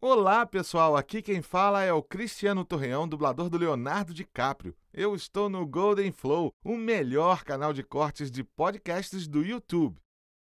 Olá, pessoal. Aqui quem fala é o Cristiano Torreão, dublador do Leonardo DiCaprio. Eu estou no Golden Flow, o melhor canal de cortes de podcasts do YouTube.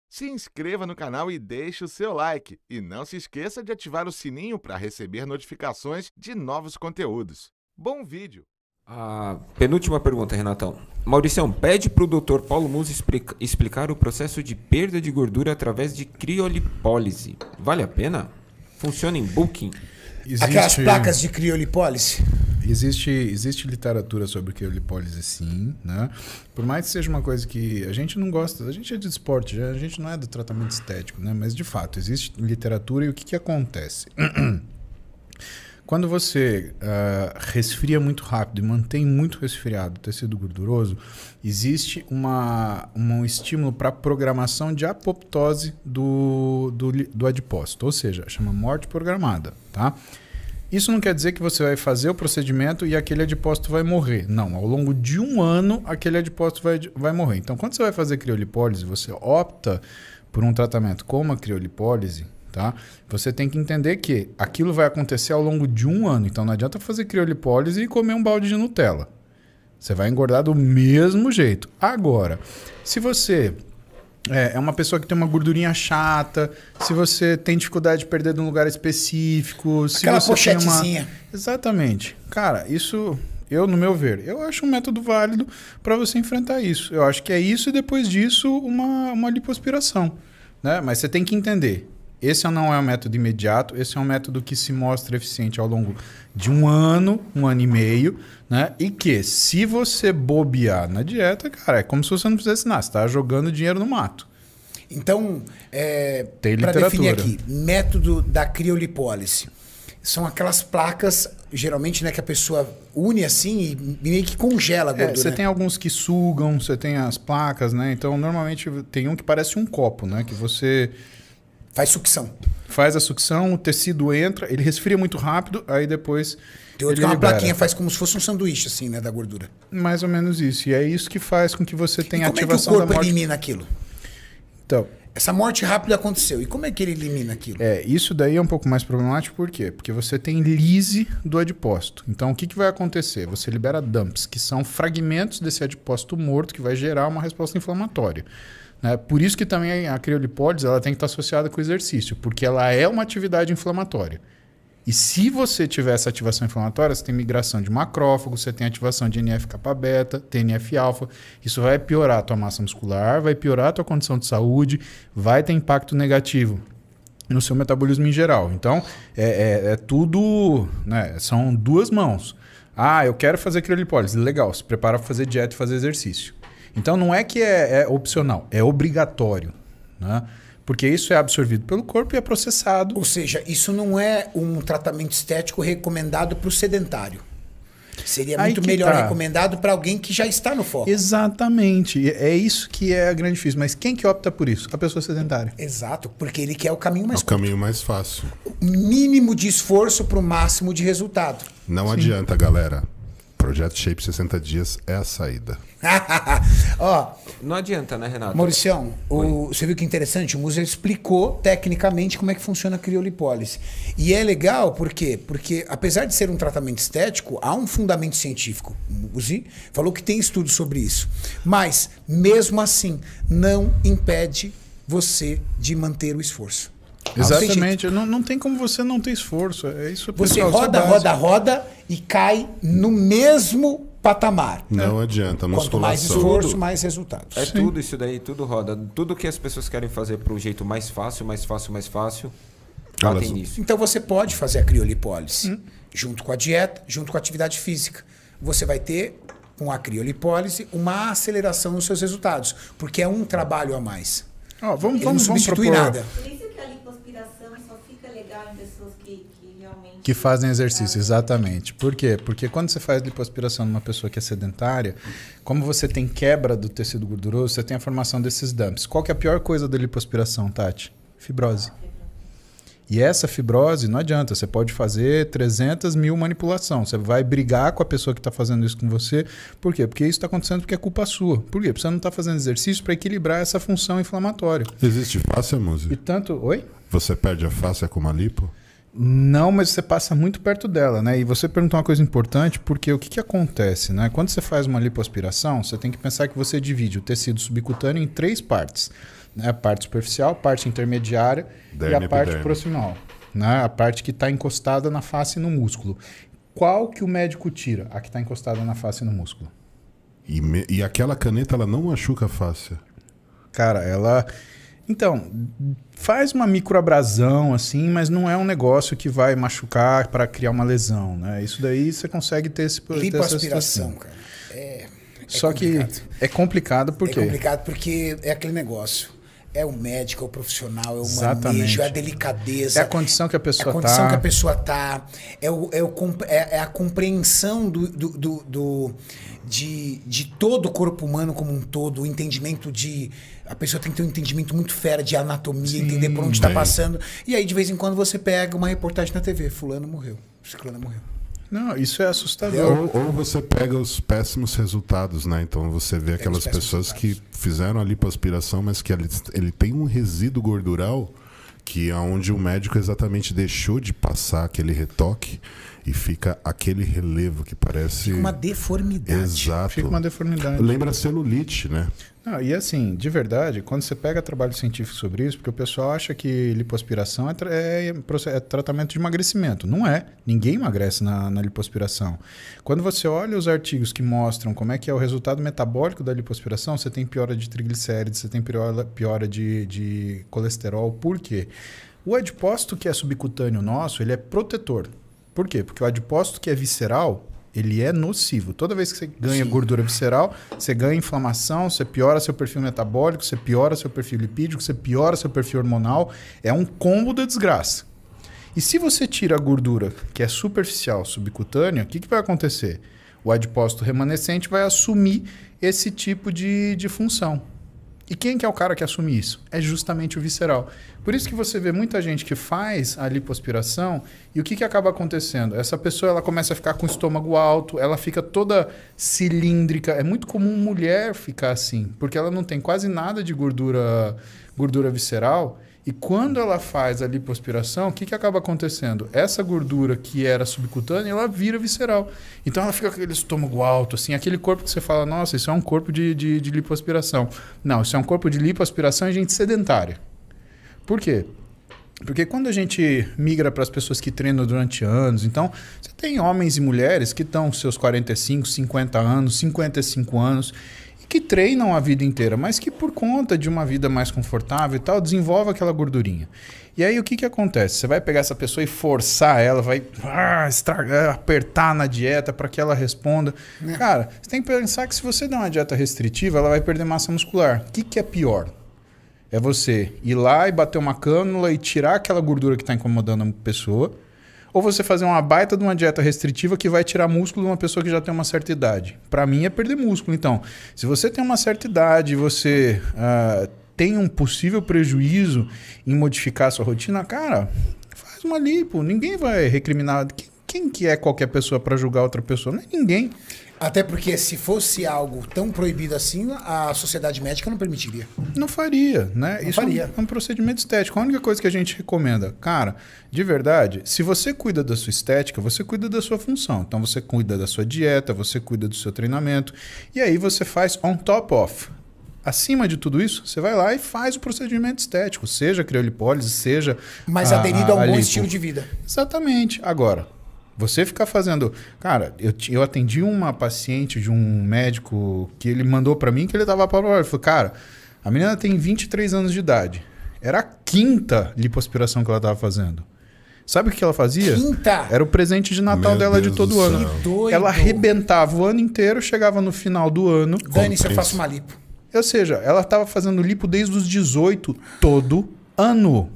Se inscreva no canal e deixe o seu like. E não se esqueça de ativar o sininho para receber notificações de novos conteúdos. Bom vídeo! A penúltima pergunta, Renatão. Maurício, pede para o Dr. Paulo Musa explica explicar o processo de perda de gordura através de criolipólise. Vale a pena? Funciona em Booking? Existe... Aquelas placas de criolipólise? Existe, existe literatura sobre criolipólise, sim. Né? Por mais que seja uma coisa que a gente não gosta, a gente é de esporte, a gente não é do tratamento estético, né? mas de fato, existe literatura e o que, que acontece? Quando você uh, resfria muito rápido e mantém muito resfriado o tecido gorduroso, existe uma, um estímulo para programação de apoptose do, do, do adipócito, ou seja, chama morte programada. Tá? Isso não quer dizer que você vai fazer o procedimento e aquele adipócito vai morrer. Não, ao longo de um ano, aquele adipócito vai, vai morrer. Então, quando você vai fazer criolipólise, você opta por um tratamento como a criolipólise, Tá? Você tem que entender que aquilo vai acontecer ao longo de um ano. Então não adianta fazer criolipólise e comer um balde de Nutella. Você vai engordar do mesmo jeito. Agora, se você é, é uma pessoa que tem uma gordurinha chata, se você tem dificuldade de perder de um lugar específico, se Aquela você pochetezinha. Uma... Exatamente. Cara, isso eu, no meu ver, eu acho um método válido para você enfrentar isso. Eu acho que é isso e depois disso uma, uma lipoaspiração. Né? Mas você tem que entender esse não é um método imediato, esse é um método que se mostra eficiente ao longo de um ano, um ano e meio, né? E que se você bobear na dieta, cara, é como se você não fizesse nada, você tá jogando dinheiro no mato. Então, é, para definir aqui, método da criolipólise. São aquelas placas, geralmente, né, que a pessoa une assim e meio que congela a é, gordura. você né? tem alguns que sugam, você tem as placas, né? Então, normalmente tem um que parece um copo, né? Que você Faz sucção. Faz a sucção, o tecido entra, ele resfria muito rápido, aí depois. Tem outro que é uma libera. plaquinha, faz como se fosse um sanduíche, assim, né, da gordura. Mais ou menos isso. E é isso que faz com que você tenha e como ativação é que o corpo elimina aquilo? Então. Essa morte rápida aconteceu. E como é que ele elimina aquilo? É, isso daí é um pouco mais problemático, por quê? Porque você tem lise do adipócito. Então, o que, que vai acontecer? Você libera dumps, que são fragmentos desse adipócito morto que vai gerar uma resposta inflamatória. Né? Por isso que também a criolipólise ela tem que estar associada com o exercício, porque ela é uma atividade inflamatória. E se você tiver essa ativação inflamatória, você tem migração de macrófago, você tem ativação de NF-kappa beta, TNF-alfa. Isso vai piorar a tua massa muscular, vai piorar a tua condição de saúde, vai ter impacto negativo no seu metabolismo em geral. Então, é, é, é tudo... Né? São duas mãos. Ah, eu quero fazer criolipólise. Legal, se prepara para fazer dieta e fazer exercício. Então não é que é, é opcional, é obrigatório. Né? Porque isso é absorvido pelo corpo e é processado. Ou seja, isso não é um tratamento estético recomendado para o sedentário. Seria muito melhor tá. recomendado para alguém que já está no foco. Exatamente. É isso que é a grande difícil. Mas quem que opta por isso? A pessoa sedentária. Exato, porque ele quer o caminho mais é o curto. caminho mais fácil. O mínimo de esforço para o máximo de resultado. Não Sim. adianta, galera. Projeto Shape 60 dias é a saída. Ó, não adianta, né, Renato? Mauricião, o, você viu que interessante? O Musa explicou tecnicamente como é que funciona a criolipólise. E é legal, por quê? Porque apesar de ser um tratamento estético, há um fundamento científico. O Muzi falou que tem estudos sobre isso. Mas, mesmo assim, não impede você de manter o esforço. Exatamente. Não, não tem como você não ter esforço. É isso. Você pessoal, é roda, roda, roda e cai no mesmo patamar. Não é. adianta, musculação. Quanto mais esforço, mais resultados. É Sim. tudo isso daí, tudo roda. Tudo que as pessoas querem fazer para o jeito mais fácil, mais fácil, mais fácil, batem nisso. Então você pode fazer a criolipólise hum. junto com a dieta, junto com a atividade física. Você vai ter, com a criolipólise, uma aceleração nos seus resultados, porque é um trabalho a mais. Oh, vamos, vamos, não vamos propor, nada pessoas que, que realmente. Que fazem exercício, exatamente. Por quê? Porque quando você faz lipoaspiração numa pessoa que é sedentária, como você tem quebra do tecido gorduroso, você tem a formação desses dumps. Qual que é a pior coisa da lipoaspiração, Tati? Fibrose. Ah, e essa fibrose, não adianta, você pode fazer 300 mil manipulação. Você vai brigar com a pessoa que está fazendo isso com você. Por quê? Porque isso está acontecendo porque é culpa sua. Por quê? Porque você não está fazendo exercício para equilibrar essa função inflamatória. Existe fáscia, Muzi? E tanto... Oi? Você perde a face é com uma lipo? Não, mas você passa muito perto dela, né? E você perguntou uma coisa importante, porque o que, que acontece, né? Quando você faz uma lipoaspiração, você tem que pensar que você divide o tecido subcutâneo em três partes. Né? A parte superficial, a parte intermediária derme, e a parte proximal. Né? A parte que está encostada na face e no músculo. Qual que o médico tira? A que está encostada na face e no músculo. E, me... e aquela caneta, ela não machuca a face? Cara, ela... Então, faz uma microabrasão assim, mas não é um negócio que vai machucar para criar uma lesão, né? Isso daí você consegue ter esse problema. Lipoaspiração, cara. É, é Só complicado. que é complicado porque É complicado porque é aquele negócio é o médico, é o profissional, é o Exatamente. manejo, é a delicadeza. É a condição que a pessoa está. É a condição tá. que a pessoa está. É, o, é, o, é, é, a compreensão do, do, do, do, de, de todo o corpo humano como um todo, o entendimento de. A pessoa tem que ter um entendimento muito fera de anatomia, Sim, entender por onde está passando. E aí, de vez em quando, você pega uma reportagem na TV: Fulano morreu, Ciclano morreu. Não, isso é assustador. Ou, ou, você pega os péssimos resultados, né? Então você vê aquelas pessoas resultados. que fizeram a lipoaspiração, mas que ele, ele tem um resíduo gordural que é onde o médico exatamente deixou de passar aquele retoque e fica aquele relevo que parece. Fica uma deformidade. Exato. Fica uma deformidade. Lembra celulite, né? e assim, de verdade, quando você pega trabalho científico sobre isso, porque o pessoal acha que lipoaspiração é, é, é, tratamento de emagrecimento. Não é. Ninguém emagrece na, na lipoaspiração. Quando você olha os artigos que mostram como é que é o resultado metabólico da lipoaspiração, você tem piora de triglicérides, você tem piora, piora de, de colesterol. Por quê? O adiposto que é subcutâneo nosso, ele é protetor. Por quê? Porque o adipócito que é visceral, ele é nocivo. Toda vez que você ganha Sim. gordura visceral, você ganha inflamação, você piora seu perfil metabólico, você piora seu perfil lipídico, você piora seu perfil hormonal. É um combo da desgraça. E se você tira a gordura que é superficial, subcutânea, o que, que vai acontecer? O adipócito remanescente vai assumir esse tipo de, de função. E quem que é o cara que assume isso? É justamente o visceral. Por isso que você vê muita gente que faz a lipoaspiração e o que, que acaba acontecendo? Essa pessoa ela começa a ficar com o estômago alto, ela fica toda cilíndrica. É muito comum mulher ficar assim, porque ela não tem quase nada de gordura, gordura visceral. E quando ela faz a lipoaspiração, o que, que acaba acontecendo? Essa gordura que era subcutânea, ela vira visceral. Então ela fica com aquele estômago alto, assim, aquele corpo que você fala, nossa, isso é um corpo de, de, de lipoaspiração. Não, isso é um corpo de lipoaspiração e gente sedentária. Por quê? Porque quando a gente migra para as pessoas que treinam durante anos, então você tem homens e mulheres que estão com seus 45, 50 anos, 55 anos, que treinam a vida inteira, mas que por conta de uma vida mais confortável e tal, desenvolve aquela gordurinha. E aí o que, que acontece? Você vai pegar essa pessoa e forçar ela, vai ah, estragar, ah, apertar na dieta para que ela responda. É. Cara, você tem que pensar que se você der uma dieta restritiva, ela vai perder massa muscular. O que, que é pior? É você ir lá e bater uma cânula e tirar aquela gordura que está incomodando a pessoa ou você fazer uma baita de uma dieta restritiva que vai tirar músculo de uma pessoa que já tem uma certa idade. Para mim é perder músculo. Então, se você tem uma certa idade, você uh, tem um possível prejuízo em modificar a sua rotina, cara, faz uma lipo. Ninguém vai recriminar. Quem quem que é qualquer pessoa para julgar outra pessoa? Não é ninguém. Até porque se fosse algo tão proibido assim, a sociedade médica não permitiria. Não faria, né? Não Isso faria. é um procedimento estético. A única coisa que a gente recomenda, cara, de verdade, se você cuida da sua estética, você cuida da sua função. Então você cuida da sua dieta, você cuida do seu treinamento, e aí você faz on top off. acima de tudo isso, você vai lá e faz o procedimento estético, seja criolipólise, seja. Mas a, aderido a, a bom lipo. estilo de vida. Exatamente. Agora, você ficar fazendo. Cara, eu, eu atendi uma paciente de um médico que ele mandou para mim que ele tava para Ele falou, cara, a menina tem 23 anos de idade. Era a quinta lipoaspiração que ela tava fazendo. Sabe o que ela fazia? Quinta! Era o presente de Natal Meu dela Deus de todo ano. Que doido. Ela arrebentava o ano inteiro, chegava no final do ano. Dani, se eu faço uma lipo. Ou seja, ela tava fazendo lipo desde os 18 todo ano.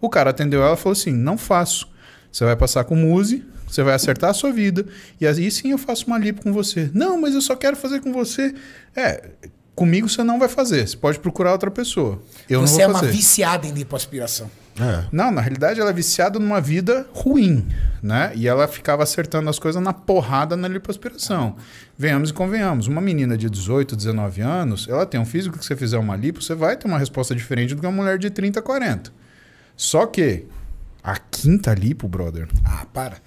O cara atendeu ela e falou assim: não faço. Você vai passar com o Muse, você vai acertar a sua vida, e aí sim eu faço uma lipo com você. Não, mas eu só quero fazer com você. É, comigo você não vai fazer. Você pode procurar outra pessoa. Eu você não vou fazer. é uma viciada em lipoaspiração. É. Não, na realidade ela é viciada numa vida ruim, né? E ela ficava acertando as coisas na porrada na lipoaspiração. Venhamos e convenhamos, uma menina de 18, 19 anos, ela tem um físico que você fizer uma lipo, você vai ter uma resposta diferente do que uma mulher de 30, 40. Só que a quinta ali pro brother. Ah, para.